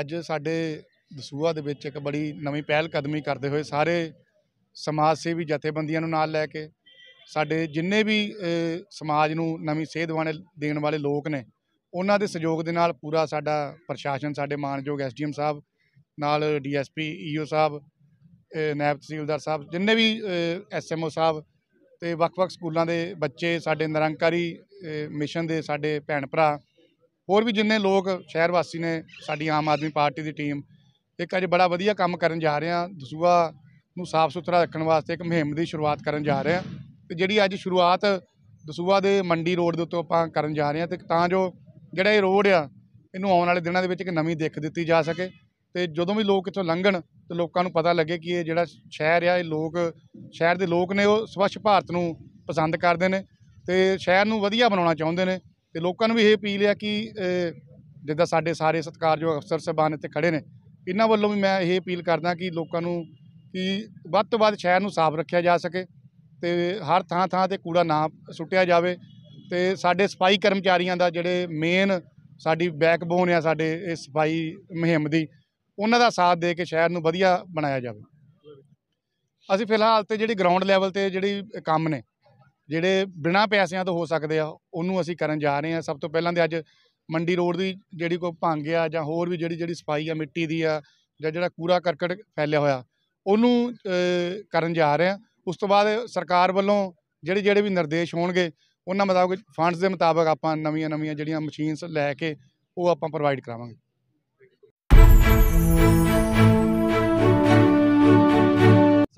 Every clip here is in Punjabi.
ਅੱਜ ਸਾਡੇ ਦਸੂਹਾ ਦੇ ਵਿੱਚ ਇੱਕ ਬੜੀ ਨਵੀਂ ਪਹਿਲ ਕਦਮੀ ਕਰਦੇ ਹੋਏ ਸਾਰੇ ਸਮਾਜ ਸੇਵੀ ਜਥੇਬੰਦੀਆਂ ਨੂੰ ਨਾਲ ਲੈ ਕੇ ਸਾਡੇ ਜਿੰਨੇ ਵੀ ਸਮਾਜ ਨੂੰ ਨਵੀਂ ਸੇਧ ਦੇਣ ਵਾਲੇ ਲੋਕ ਨੇ ਉਹਨਾਂ ਦੇ ਸਹਿਯੋਗ ਦੇ ਨਾਲ ਪੂਰਾ ਸਾਡਾ ਪ੍ਰਸ਼ਾਸਨ ਸਾਡੇ ਮਾਨਯੋਗ ਐਸਡੀਐਮ ਸਾਹਿਬ ਨਾਲ ਡੀਐਸਪੀ ਈਓ ਸਾਹਿਬ ਨਾਇਬ ਤਹਿਸੀਲਦਾਰ ਸਾਹਿਬ ਜਿੰਨੇ ਵੀ ਐਸਐਮਓ ਸਾਹਿਬ ਤੇ ਵੱਖ-ਵੱਖ ਸਕੂਲਾਂ ਦੇ ਬੱਚੇ ਸਾਡੇ ਨਿਰੰਕਾਰੀ ਮਿਸ਼ਨ ਦੇ ਸਾਡੇ ਭੈਣ ਭਰਾ ਹੋਰ ਵੀ ਜਿੰਨੇ ਲੋਕ ਸ਼ਹਿਰ ਵਾਸੀ ਨੇ ਸਾਡੀ ਆਮ ਆਦਮੀ ਪਾਰਟੀ ਦੀ ਟੀਮ ਇੱਕ ਅੱਜ ਬੜਾ ਵਧੀਆ ਕੰਮ ਕਰਨ ਜਾ ਰਹੇ ਆ ਦਸੂਆ ਨੂੰ ਸਾਫ਼ ਸੁਥਰਾ ਰੱਖਣ ਵਾਸਤੇ ਇੱਕ ਮੁਹਿੰਮ ਦੀ ਸ਼ੁਰੂਆਤ ਕਰਨ ਜਾ ਰਹੇ ਆ ਤੇ ਜਿਹੜੀ ਅੱਜ ਸ਼ੁਰੂਆਤ ਦਸੂਆ ਦੇ ਮੰਡੀ ਰੋਡ ਦੇ ਉੱਤੇ ਆਪਾਂ ਕਰਨ ਜਾ ਰਹੇ ਆ ਤੇ ਤਾਂ ਜੋ ਜਿਹੜਾ ਇਹ ਰੋਡ ਆ ਇਹਨੂੰ ਆਉਣ ਵਾਲੇ ਦਿਨਾਂ ਦੇ ਵਿੱਚ ਇੱਕ ਨਵੀਂ ਦਿੱਖ ਦਿੱਤੀ ਜਾ ਸਕੇ ਤੇ ਜਦੋਂ ਵੀ ਲੋਕ ਇੱਥੋਂ ਲੰਘਣ ਤੇ ਲੋਕਾਂ ਨੂੰ ਪਤਾ ਲੱਗੇ ਕਿ ਇਹ ਜਿਹੜਾ ਸ਼ਹਿਰ ਆ ਇਹ ਲੋਕ ਸ਼ਹਿਰ ਦੇ ਲੋਕ ਨੇ ਉਹ ਸਵੱਛ ਭਾਰਤ ਨੂੰ ਪਸੰਦ ਕਰਦੇ ਨੇ ਤੇ ਸ਼ਹਿਰ ਨੂੰ ਵਧੀਆ ਬਣਾਉਣਾ ਚਾਹੁੰਦੇ ਨੇ ਤੇ ਲੋਕਾਂ ਨੂੰ ਵੀ ਇਹ ਅਪੀਲ ਹੈ ਕਿ ਜਿੱਦਾਂ ਸਾਡੇ ਸਾਰੇ ਸਤਕਾਰਯੋਗ ਅਫਸਰ ਸਹਿਬਾਨ ਇੱਥੇ ਖੜੇ ਨੇ ਇਹਨਾਂ ਵੱਲੋਂ ਵੀ ਮੈਂ ਇਹ ਅਪੀਲ ਕਰਦਾ ਕਿ ਲੋਕਾਂ ਨੂੰ ਕਿ ਵੱਧ ਤੋਂ ਵੱਧ ਸ਼ਹਿਰ ਨੂੰ ਸਾਫ਼ ਰੱਖਿਆ ਜਾ ਸਕੇ ਤੇ ਹਰ ਥਾਂ ਥਾਂ ਤੇ ਕੂੜਾ ਨਾ ਸੁੱਟਿਆ ਜਾਵੇ ਤੇ ਸਾਡੇ ਸਫਾਈ ਕਰਮਚਾਰੀਆਂ ਦਾ ਜਿਹੜੇ ਮੇਨ ਸਾਡੀ ਬੈਕਬੋਨ ਆ ਸਾਡੇ ਇਸ ਸਫਾਈ ਮੁਹਿੰਮ ਦੀ ਉਹਨਾਂ ਦਾ ਸਾਥ ਦੇ ਕੇ ਸ਼ਹਿਰ ਨੂੰ ਵਧੀਆ ਬਣਾਇਆ ਜਾਵੇ ਅਸੀਂ ਫਿਲਹਾਲ ਤੇ ਜਿਹੜੀ ਗਰਾਊਂਡ ਲੈਵਲ ਤੇ ਜਿਹੜੀ ਕੰਮ ਨੇ ਜਿਹੜੇ ਬਿਨਾ ਪੈਸਿਆਂ ਤੋਂ ਹੋ ਸਕਦੇ ਆ ਉਹਨੂੰ ਅਸੀਂ ਕਰਨ ਜਾ ਰਹੇ ਆ ਸਭ ਤੋਂ ਪਹਿਲਾਂ ਤੇ ਅੱਜ ਮੰਡੀ ਰੋਡ ਦੀ ਜਿਹੜੀ ਕੋ ਭੰਗ ਆ ਜਾਂ ਹੋਰ ਵੀ ਜਿਹੜੀ ਜਿਹੜੀ ਸਫਾਈ ਆ ਮਿੱਟੀ ਦੀ ਆ ਜਾਂ ਜਿਹੜਾ ਕੂੜਾ ਕਰਕਟ ਫੈਲਿਆ ਹੋਇਆ ਉਹਨੂੰ ਕਰਨ ਜਾ ਰਹੇ ਆ ਉਸ ਤੋਂ ਬਾਅਦ ਸਰਕਾਰ ਵੱਲੋਂ ਜਿਹੜੇ ਜਿਹੜੇ ਵੀ ਨਿਰਦੇਸ਼ ਹੋਣਗੇ ਉਹਨਾਂ ਮੁਤਾਬਕ ਫੰਡਸ ਦੇ ਮੁਤਾਬਕ ਆਪਾਂ ਨਵੀਆਂ ਨਵੀਆਂ ਜਿਹੜੀਆਂ ਮਸ਼ੀਨਸ ਲੈ ਕੇ ਉਹ ਆਪਾਂ ਪ੍ਰੋਵਾਈਡ ਕਰਾਵਾਂਗੇ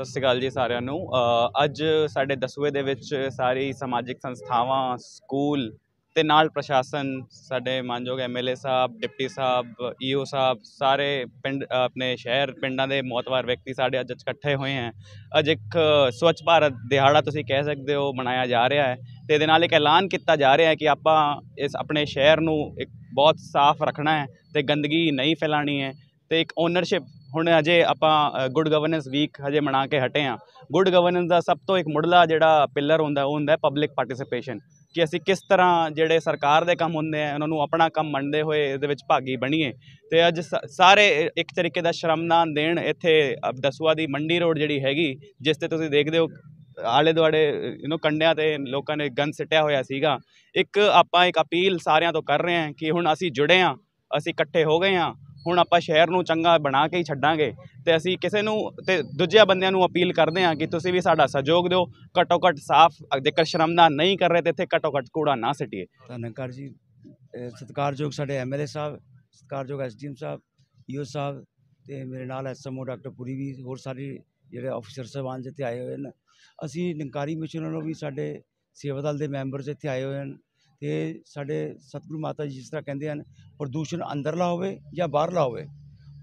ਸਤਿ ਸ਼੍ਰੀ ਅਕਾਲ ਜੀ ਸਾਰਿਆਂ ਨੂੰ ਅੱਜ ਸਾਡੇ 10ਵੇਂ ਦੇ ਵਿੱਚ ਸਾਰੀ ਸਮਾਜਿਕ ਸੰਸਥਾਵਾਂ ਸਕੂਲ ਤੇ ਨਾਲ ਪ੍ਰਸ਼ਾਸਨ ਸਾਡੇ ਮਾਨਯੋਗ ਐਮਐਲਏ ਸਾਹਿਬ ਡਿਪਟੀ ਸਾਹਿਬ ਈਓ ਸਾਹਿਬ ਸਾਰੇ ਪਿੰਡ ਆਪਣੇ ਸ਼ਹਿਰ ਪਿੰਡਾਂ ਦੇ ਮੌਤਵਾਰ ਵਿਅਕਤੀ ਸਾਡੇ ਅੱਜ ਇਕੱਠੇ ਹੋਏ ਹਨ ਅੱਜ ਇੱਕ ਸਵੱਛ ਭਾਰਤ ਦਿਹਾੜਾ ਤੁਸੀਂ ਕਹਿ ਸਕਦੇ ਹੋ ਮਨਾਇਆ ਜਾ ਰਿਹਾ ਹੈ ਤੇ ਇਹਦੇ ਨਾਲ ਇੱਕ ਐਲਾਨ ਕੀਤਾ ਜਾ ਰਿਹਾ ਹੈ ਕਿ ਆਪਾਂ ਇਸ ਆਪਣੇ ਸ਼ਹਿਰ ਨੂੰ ਇੱਕ ਬਹੁਤ ਸਾਫ਼ ਰੱਖਣਾ ਹੈ ਤੇ ਗੰਦਗੀ ਨਹੀਂ ਫੈਲਾਣੀ ਹੈ ਤੇ ਇੱਕ ਓਨਰਸ਼ਿਪ ਹੁਣ ਅਜੇ ਆਪਾਂ ਗੁੱਡ ਗਵਰਨੈਂਸ ਵੀਕ ਹਜੇ ਮਨਾ ਕੇ ਹਟੇ ਆ ਗੁੱਡ ਗਵਰਨੈਂਸ ਦਾ ਸਭ ਤੋਂ ਇੱਕ ਮੁੱਢਲਾ ਜਿਹੜਾ ਪਿੱਲਰ ਹੁੰਦਾ ਉਹ ਹੁੰਦਾ ਪਬਲਿਕ ਪਾਰਟਿਸਿਪੇਸ਼ਨ ਕਿ ਅਸੀਂ ਕਿਸ ਤਰ੍ਹਾਂ ਜਿਹੜੇ ਸਰਕਾਰ ਦੇ ਕੰਮ ਹੁੰਦੇ ਆ ਉਹਨਾਂ ਨੂੰ ਆਪਣਾ ਕੰਮ ਮੰਨਦੇ ਹੋਏ ਇਹਦੇ ਵਿੱਚ ਭਾਗੀ ਬਣੀਏ ਤੇ ਅੱਜ ਸਾਰੇ ਇੱਕ ਤਰੀਕੇ ਦਾ ਸ਼ਰਮਦਾਨ ਦੇਣ ਇੱਥੇ ਦਸਵਾ ਦੀ ਮੰਡੀ ਰੋਡ ਜਿਹੜੀ ਹੈਗੀ ਜਿਸ ਤੇ ਤੁਸੀਂ ਦੇਖਦੇ ਹੋ ਆਲੇ ਦੁਆਲੇ ਯੂ نو ਕੰਡਿਆਂ ਤੇ ਲੋਕਾਂ ਨੇ ਗਨ ਸਟਿਆ ਹੋਇਆ ਸੀਗਾ ਇੱਕ ਆਪਾਂ ਇੱਕ ਅਪੀਲ ਸਾਰਿਆਂ ਤੋਂ ਕਰ ਰਹੇ ਹਾਂ ਕਿ ਹੁਣ ਅਸੀਂ ਜੁੜੇ ਆ ਅਸੀਂ ਇਕੱਠੇ ਹੋ ਗਏ ਆ ਹੁਣ ਆਪਾਂ ਸ਼ਹਿਰ ਨੂੰ ਚੰਗਾ ਬਣਾ ਕੇ ਹੀ ਛੱਡਾਂਗੇ ਤੇ ਅਸੀਂ ਕਿਸੇ ਨੂੰ ਤੇ ਦੂਜੇ ਬੰਦਿਆਂ ਨੂੰ ਅਪੀਲ ਕਰਦੇ ਹਾਂ ਕਿ ਤੁਸੀਂ ਵੀ ਸਾਡਾ ਸਹਿਯੋਗ ਦਿਓ ਘਟੋ ਘਟ ਸਾਫ਼ ਜੇਕਰ ਸ਼ਰਮਦਾ ਨਹੀਂ ਕਰ ਰਹੇ ਤੇ ਇੱਥੇ ਘਟੋ ਘਟ ਕੂੜਾ ਨਾ ਸਿਟੀਏ ਧੰਨਕਾਰ ਜੀ ਸਤਿਕਾਰਯੋਗ ਸਾਡੇ ਐਮਐਲਏ ਸਾਹਿਬ ਸਤਿਕਾਰਯੋਗ ਐਸਡੀਐਮ ਸਾਹਿਬ ਯੂ ਸਾਹਿਬ ਤੇ ਮੇਰੇ ਨਾਲ ਐਸਐਮਓ ਡਾਕਟਰ ਪੁਰੀ ਵੀ ਹੋਰ ਸਾਰੇ ਜਿਹੜੇ ਅਫਸਰ ਸਾਹਿਬਾਨ ਜਿੱਥੇ ਆਏ ਹੋਏ ਨੇ ਅਸੀਂ ਨਿੰਕਾਰੀ ਮਿਸ਼ਨ ਨੂੰ ਵੀ ਸਾਡੇ ਸੇਵਾ ਦਲ ਦੇ ਮੈਂਬਰ ਇੱਥੇ ਆਏ ਹੋਏ ਹਨ ਤੇ ਸਾਡੇ ਸਤਿਗੁਰੂ ਮਾਤਾ ਜੀ ਜਿਸ ਤਰ੍ਹਾਂ ਕਹਿੰਦੇ ਹਨ ਪ੍ਰਦੂਸ਼ਣ ਅੰਦਰਲਾ ਹੋਵੇ ਜਾਂ ਬਾਹਰਲਾ ਹੋਵੇ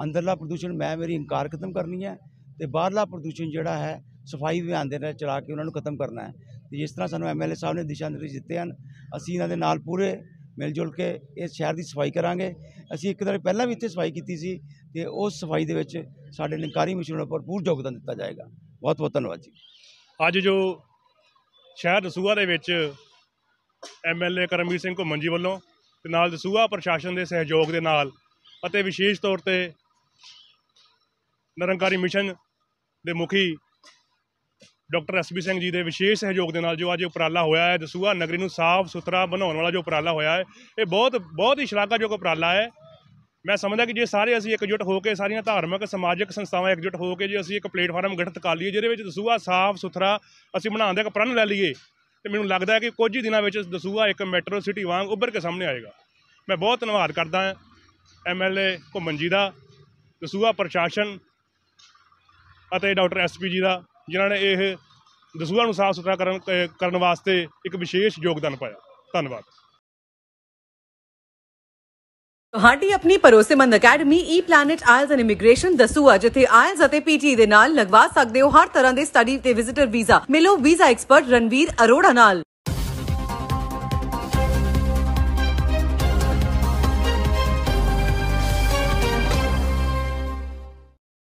ਅੰਦਰਲਾ ਪ੍ਰਦੂਸ਼ਣ ਮੈਂ ਮੇਰੀ ਇਨਕਾਰ ਖਤਮ ਕਰਨੀ ਹੈ ਤੇ ਬਾਹਰਲਾ ਪ੍ਰਦੂਸ਼ਣ ਜਿਹੜਾ ਹੈ ਸਫਾਈ ਵਿਭਾਗ ਦੇ ਨਾਲ ਚਲਾ ਕੇ ਉਹਨਾਂ ਨੂੰ ਖਤਮ ਕਰਨਾ ਹੈ ਤੇ ਜਿਸ ਤਰ੍ਹਾਂ ਸਾਨੂੰ ਐਮਐਲਏ ਸਾਹਿਬ ਨੇ ਦਿਸ਼ਾ ਨਿਰਦੇਸ਼ ਦਿੱਤੇ ਹਨ ਅਸੀਂ ਇਹਨਾਂ ਦੇ ਨਾਲ ਪੂਰੇ ਮਿਲ ਜੁਲ ਕੇ ਇਸ ਸ਼ਹਿਰ ਦੀ ਸਫਾਈ ਕਰਾਂਗੇ ਅਸੀਂ ਇੱਕ ਦਿਨ ਪਹਿਲਾਂ ਵੀ ਇੱਥੇ ਸਫਾਈ ਕੀਤੀ ਸੀ ਤੇ ਉਸ ਸਫਾਈ ਦੇ ਵਿੱਚ ਸਾਡੇ ਨਿਕਾਰੀ ਮਿਸ਼ਨ ਉੱਪਰ ਪੂਰ ਯੋਗਦਾਨ ਦਿੱਤਾ ਜਾਏਗਾ ਬਹੁਤ ਬਹੁਤ ਧੰਨਵਾਦ ਜੀ ਅੱਜ ਜੋ ਸ਼ਹਿਰ ਦਸੂਆ ਦੇ ਵਿੱਚ ਐਮਐਲਏ ਕਰਮਵੀਰ ਸਿੰਘ ਘੁੰਮਣ ਜੀ ਵੱਲੋਂ ਤੇ ਨਾਲ ਦਸੂਹਾ ਪ੍ਰਸ਼ਾਸਨ ਦੇ ਸਹਿਯੋਗ ਦੇ ਨਾਲ ਅਤੇ ਵਿਸ਼ੇਸ਼ ਤੌਰ ਤੇ ਨਰੰਕਾਰੀ ਮਿਸ਼ਨ ਦੇ ਮੁਖੀ ਡਾਕਟਰ ਐਸਬੀ ਸਿੰਘ ਜੀ ਦੇ ਵਿਸ਼ੇਸ਼ ਸਹਿਯੋਗ ਦੇ ਨਾਲ ਜੋ ਅੱਜ ਉਪਰਾਲਾ ਹੋਇਆ ਹੈ ਦਸੂਹਾ ਨਗਰੀ ਨੂੰ ਸਾਫ਼ ਸੁਥਰਾ ਬਣਾਉਣ ਵਾਲਾ ਜੋ ਉਪਰਾਲਾ ਹੋਇਆ ਹੈ ਇਹ ਬਹੁਤ ਬਹੁਤ ਹੀ ਸ਼ਲਾਘਾਯੋਗ ਉਪਰਾਲਾ ਹੈ ਮੈਂ ਸਮਝਦਾ ਕਿ ਜੇ ਸਾਰੇ ਅਸੀਂ ਇਕਜੁੱਟ ਹੋ ਕੇ ਸਾਰੀਆਂ ਧਾਰਮਿਕ ਸਮਾਜਿਕ ਸੰਸਥਾਵਾਂ ਇਕਜੁੱਟ ਹੋ ਕੇ ਜੇ ਅਸੀਂ ਇੱਕ ਪਲੇਟਫਾਰਮ ਗਠਿਤ ਕਰ ਲਈਏ ਜਿਹਦੇ ਵਿੱਚ ਦਸੂਹਾ ਸਾਫ਼ ਸੁਥਰਾ ਅਸੀਂ ਬਣਾਉਣ ਦਾ ਇੱਕ ਪ੍ਰਣ ਲੈ ਲਈਏ ਤੇ ਮੈਨੂੰ ਲੱਗਦਾ ਹੈ ਕਿ ਕੁਝ ਹੀ ਦਿਨਾਂ ਵਿੱਚ ਦਸੂਹਾ ਇੱਕ ਮੈਟਰੋ ਸਿਟੀ ਵਾਂਗ ਉੱਭਰ ਕੇ ਸਾਹਮਣੇ ਆਏਗਾ ਮੈਂ ਬਹੁਤ ਧੰਨਵਾਦ ਕਰਦਾ ਹਾਂ ਐਮਐਲਏ ਘੁੰਮਣ ਜੀ ਦਾ ਦਸੂਹਾ ਪ੍ਰਸ਼ਾਸਨ ਅਤੇ ਡਾਕਟਰ ਐਸਪੀ ਜੀ ਦਾ ਜਿਨ੍ਹਾਂ ਨੇ ਇਹ ਦਸੂਹਾ ਨੂੰ ਸਾਫ਼ ਸੁਥਰਾ ਕਰਨ ਕਰਨ ਵਾਸਤੇ ਇੱਕ ਵਿਸ਼ੇਸ਼ ਯੋਗਦਾਨ ਪਾਇਆ ਧੰਨਵਾਦ ਤੁਹਾਡੀ ਆਪਣੀ ਪਰੋਸੇਮੰਦ academy E Planet IELTS and immigration Dasuya ਜਿੱਥੇ ਆਇਲਸ ਅਤੇ ਪੀਟੀ ਦੇ ਨਾਲ ਲਗਵਾ ਸਕਦੇ ਹੋ ਹਰ ਤਰ੍ਹਾਂ ਦੇ ਸਟੱਡੀ ਤੇ ਵਿਜ਼ਿਟਰ ਵੀਜ਼ਾ ਮਿਲੋ ਵੀਜ਼ਾ ਐਕਸਪਰਟ ਰਣਵੀਰ ਅਰੋੜਾ ਨਾਲ